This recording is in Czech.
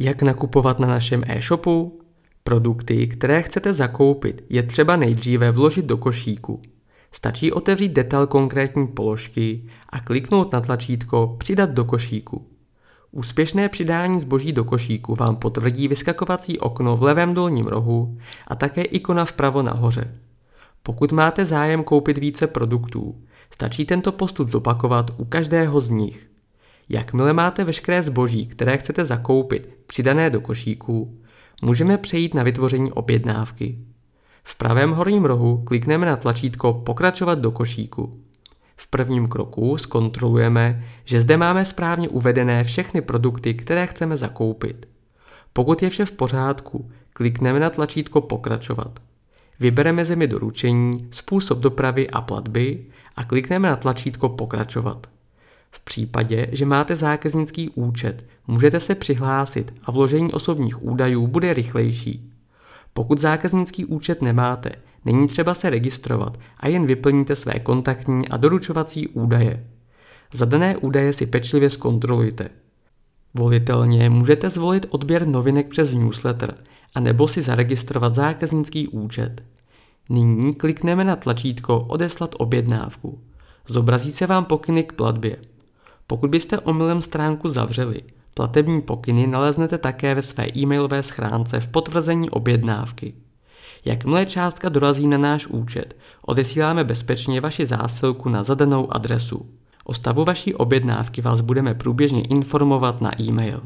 Jak nakupovat na našem e-shopu? Produkty, které chcete zakoupit, je třeba nejdříve vložit do košíku. Stačí otevřít detail konkrétní položky a kliknout na tlačítko Přidat do košíku. Úspěšné přidání zboží do košíku vám potvrdí vyskakovací okno v levém dolním rohu a také ikona vpravo nahoře. Pokud máte zájem koupit více produktů, stačí tento postup zopakovat u každého z nich. Jakmile máte veškeré zboží, které chcete zakoupit, přidané do košíků, můžeme přejít na vytvoření objednávky. V pravém horním rohu klikneme na tlačítko Pokračovat do košíku. V prvním kroku zkontrolujeme, že zde máme správně uvedené všechny produkty, které chceme zakoupit. Pokud je vše v pořádku, klikneme na tlačítko Pokračovat. Vybereme zemi doručení, způsob dopravy a platby a klikneme na tlačítko Pokračovat. V případě, že máte zákaznický účet, můžete se přihlásit a vložení osobních údajů bude rychlejší. Pokud zákaznický účet nemáte, není třeba se registrovat a jen vyplníte své kontaktní a doručovací údaje. Zadané údaje si pečlivě zkontrolujte. Volitelně můžete zvolit odběr novinek přes newsletter a nebo si zaregistrovat zákaznický účet. Nyní klikneme na tlačítko Odeslat objednávku. Zobrazí se vám pokyny k platbě. Pokud byste omylem stránku zavřeli, platební pokyny naleznete také ve své e-mailové schránce v potvrzení objednávky. Jakmile částka dorazí na náš účet, odesíláme bezpečně vaši zásilku na zadanou adresu. O stavu vaší objednávky vás budeme průběžně informovat na e-mail.